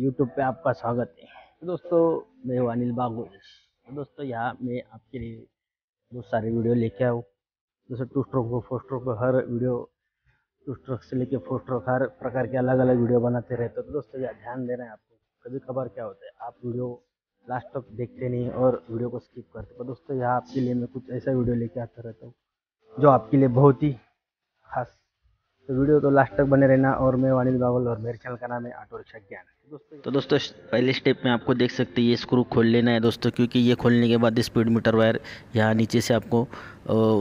YouTube पे आपका स्वागत है तो दोस्तों मैं हूँ अनिल बागोल तो दोस्तों यहाँ मैं आपके लिए बहुत सारे वीडियो लेके आऊँ जैसे टू स्ट्रोक को फोर स्ट्रोक को हर वीडियो टू स्ट्रोक से लेके फोर स्ट्रोक हर प्रकार के अलग अलग वीडियो बनाते रहते हो तो दोस्तों यहाँ ध्यान रहे हैं आपको कभी खबर क्या होता है आप वीडियो लास्ट तक देखते नहीं और वीडियो को स्किप करते तो दोस्तों यहाँ आपके लिए मैं कुछ ऐसा वीडियो लेके आता रहता हूँ जो आपके लिए बहुत ही खास तो वीडियो तो लास्ट तक बने रहना और मैं वानिल बावल और मेरे चैनल का नाम है ऑटो रिक्शा ज्ञान तो दोस्तों पहले स्टेप में आपको देख सकते हैं ये स्क्रू खोल लेना है दोस्तों क्योंकि ये खोलने के बाद स्पीड मीटर वायर यहाँ नीचे से आपको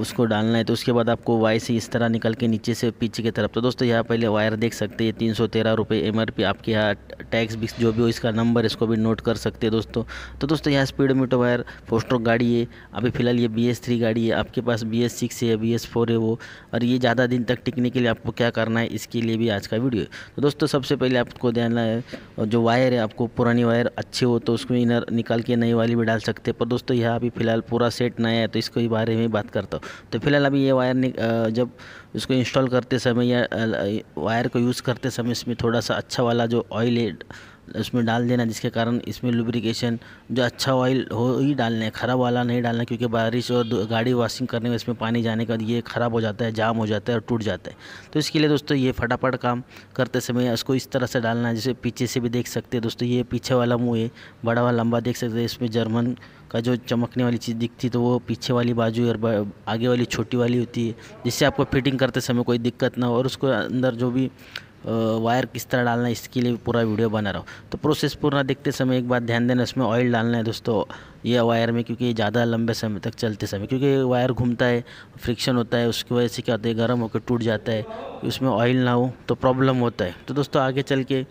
उसको डालना है तो उसके बाद आपको वायर से इस तरह निकल के नीचे से पीछे की तरफ तो दोस्तों यहाँ पहले वायर देख सकते हैं तीन सौ तेरह रुपये एम आपके यहाँ टैक्स भी जो भी हो इसका नंबर इसको भी नोट कर सकते हैं दोस्तों तो दोस्तों यहाँ स्पीड मीटर वायर फोस्ट्रोक गाड़ी है अभी फ़िलहाल ये बी एस थ्री गाड़ी है आपके पास बी एस सिक्स है बी एस फोर है वो और ये ज़्यादा दिन तक टिकने के लिए आपको क्या करना है इसके लिए भी आज का वीडियो है तो दोस्तों सबसे पहले आपको ध्यान है और जो वायर है आपको पुरानी वायर अच्छी हो तो उसमें इनर निकाल के नई वाली भी डाल सकते हैं पर दोस्तों यह अभी फ़िलहाल पूरा सेट नया है तो इसके बारे में बात करता हूँ तो फिलहाल अभी ये वायर जब इसको इंस्टॉल करते समय या वायर को यूज़ करते समय इसमें थोड़ा सा अच्छा वाला जो ऑयल है इसमें डाल देना जिसके कारण इसमें लुब्रिकेशन जो अच्छा ऑयल हो ही डालना है ख़राब वाला नहीं डालना क्योंकि बारिश और गाड़ी वॉशिंग करने में इसमें पानी जाने के बाद ये ख़राब हो जाता है जाम हो जाता है और टूट जाता है तो इसके लिए दोस्तों ये फटाफट काम करते समय इसको इस तरह से डालना है जैसे पीछे से भी देख सकते हैं दोस्तों ये पीछे वाला मुँह है बड़ा वाला लंबा देख सकते हैं इसमें जर्मन का जो चमकने वाली चीज़ दिखती तो वो पीछे वाली बाजू और आगे वाली छोटी वाली होती है जिससे आपको फिटिंग करते समय कोई दिक्कत ना हो और उसको अंदर जो भी वायर किस तरह डालना है इसके लिए पूरा वीडियो बना रहा हूँ तो प्रोसेस पूरा देखते समय एक बात ध्यान देना इसमें ऑयल डालना है दोस्तों ये वायर में क्योंकि ज़्यादा लंबे समय तक चलते समय क्योंकि वायर घूमता है फ्रिक्शन होता है उसकी वजह से क्या होता है गर्म होकर टूट जाता है उसमें ऑयल ना हो तो प्रॉब्लम होता है तो दोस्तों आगे चल के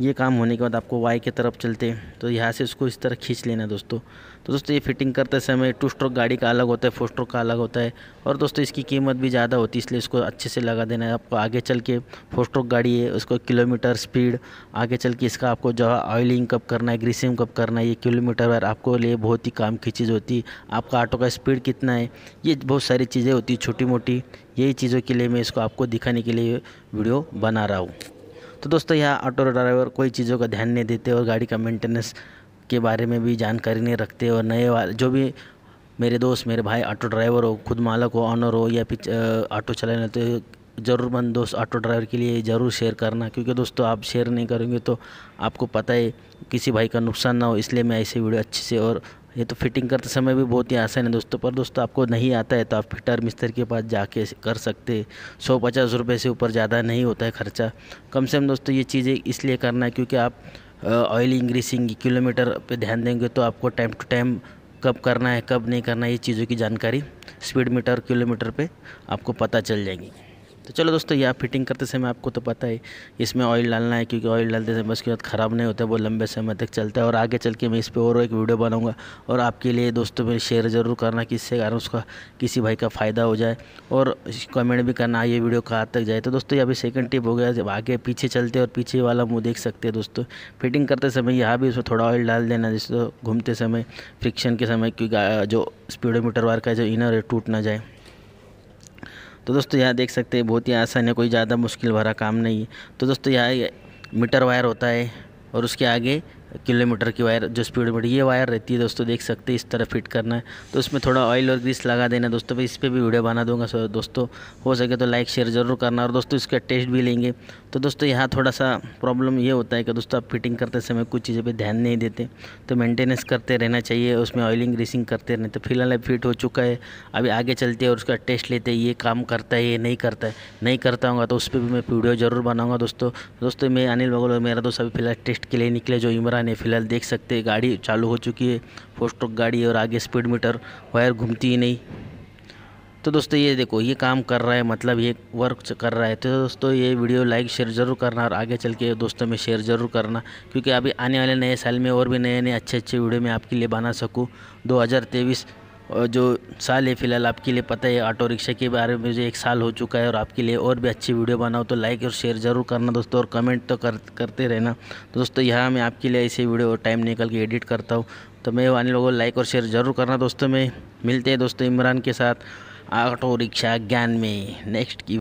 ये काम होने के बाद आपको वाई की तरफ चलते हैं तो यहाँ से उसको इस तरह खींच लेना दोस्तों तो दोस्तों ये फिटिंग करते समय टू स्ट्रोक गाड़ी का अलग होता है फोर स्ट्रोक का अलग होता है और दोस्तों इसकी कीमत भी ज़्यादा होती है इसलिए इसको अच्छे से लगा देना है आपको आगे चल के फोर स्ट्रोक गाड़ी है उसको किलोमीटर स्पीड आगे चल के इसका आपको जो है ऑयलिंग कब करना है ग्रीसिंग कब करना है ये किलोमीटर वायर आपको लिए बहुत ही काम की चीज़ होती है आपका ऑटो का स्पीड कितना है ये बहुत सारी चीज़ें होती छोटी मोटी यही चीज़ों के लिए मैं इसको आपको दिखाने के लिए वीडियो बना रहा हूँ तो दोस्तों यहाँ ऑटो ड्राइवर कोई चीज़ों का ध्यान नहीं देते और गाड़ी का मेंटेनेंस के बारे में भी जानकारी नहीं रखते और नए वाले जो भी मेरे दोस्त मेरे भाई ऑटो ड्राइवर हो खुद मालक हो ऑनर हो या फिर ऑटो चलाने तो ज़रूरमंद दोस्त ऑटो ड्राइवर के लिए ज़रूर शेयर करना क्योंकि दोस्तों आप शेयर नहीं करेंगे तो आपको पता है किसी भाई का नुकसान ना हो इसलिए मैं ऐसे वीडियो अच्छे से और ये तो फिटिंग करते समय भी बहुत ही आसान है दोस्तों पर दोस्तों आपको नहीं आता है तो आप फिटर मिस्त्री के पास जाके कर सकते सौ पचास रुपये से ऊपर ज़्यादा नहीं होता है खर्चा कम से कम दोस्तों ये चीज़ें इसलिए करना है क्योंकि आप ऑयल इंग्रीसिंग किलोमीटर पे ध्यान देंगे तो आपको टाइम टू टाइम कब करना है कब नहीं करना है ये चीज़ों की जानकारी स्पीड मीटर किलोमीटर पर आपको पता चल जाएगी तो चलो दोस्तों यहाँ फिटिंग करते समय आपको तो पता ही इसमें ऑयल डालना है क्योंकि ऑयल डालते समय उसके बाद ख़राब नहीं होता वो लंबे समय तक चलता है और आगे चल के मैं इस पर और एक वीडियो बनाऊँगा और आपके लिए दोस्तों मेरे शेयर ज़रूर करना कि इससे कारण उसका किसी भाई का फ़ायदा हो जाए और कमेंट भी करना ये वीडियो कहाँ तक जाए तो दोस्तों ये अभी सेकेंड टिप हो गया जब आगे पीछे चलते और पीछे वाला मुँह देख सकते हैं दोस्तों फिटिंग करते समय यहाँ भी उसमें थोड़ा ऑयल डाल देना जिससे घूमते समय फ्रिक्शन के समय क्योंकि जो स्पीडोमीटर वार का जो इनर है टूट ना जाए तो दोस्तों यहाँ देख सकते हैं बहुत ही आसान है कोई ज़्यादा मुश्किल भरा काम नहीं है तो दोस्तों यहाँ मीटर वायर होता है और उसके आगे किलोमीटर की वायर जो स्पीड में ये वायर रहती है दोस्तों देख सकते हैं इस तरह फिट करना है तो इसमें थोड़ा ऑयल और ग्रीस लगा देना दोस्तों मैं इस पर भी वीडियो बना दूंगा दोस्तों हो सके तो लाइक शेयर ज़रूर करना और दोस्तों इसका टेस्ट भी लेंगे तो दोस्तों यहाँ थोड़ा सा प्रॉब्लम ये होता है कि दोस्तों आप फिटिंग करते समय कुछ चीज़ों पर ध्यान नहीं देते तो मेंटेनेंस करते रहना चाहिए उसमें ऑयलिंग ग्रीसिंग करते रहने तो फिलहाल फिट हो चुका है अभी आगे चलते हैं और उसका टेस्ट लेते हैं ये काम करता है ये नहीं करता है नहीं करता हूँ तो उस पर भी मैं वीडियो ज़रूर बनाऊँगा दोस्तों दोस्तों मैं अनिल बगल और मेरा दोस्त अभी फिलहाल टेस्ट के लिए निकले जो इमरान रहा नहीं फिलहाल देख सकते हैं गाड़ी चालू हो चुकी है फोस्टॉक गाड़ी और आगे स्पीड मीटर वायर घूमती ही नहीं तो दोस्तों ये देखो ये काम कर रहा है मतलब ये वर्क कर रहा है तो दोस्तों ये वीडियो लाइक शेयर ज़रूर करना और आगे चल के दोस्तों में शेयर ज़रूर करना क्योंकि अभी आने वाले नए साल में और भी नए नए अच्छे अच्छे वीडियो मैं आपके लिए बना सकूँ दो जो साल है फ़िलहाल आपके लिए पता है ऑटो रिक्शा के बारे में मुझे एक साल हो चुका है और आपके लिए और भी अच्छी वीडियो बनाओ तो लाइक और शेयर ज़रूर करना दोस्तों और कमेंट तो कर करते रहना तो दोस्तों यहाँ मैं आपके लिए ऐसे वीडियो टाइम निकल के एडिट करता हूँ तो मैं वाले लोगों को लाइक और शेयर ज़रूर करना दोस्तों में मिलते हैं दोस्तों इमरान के साथ ऑटो रिक्शा ज्ञान में नेक्स्ट की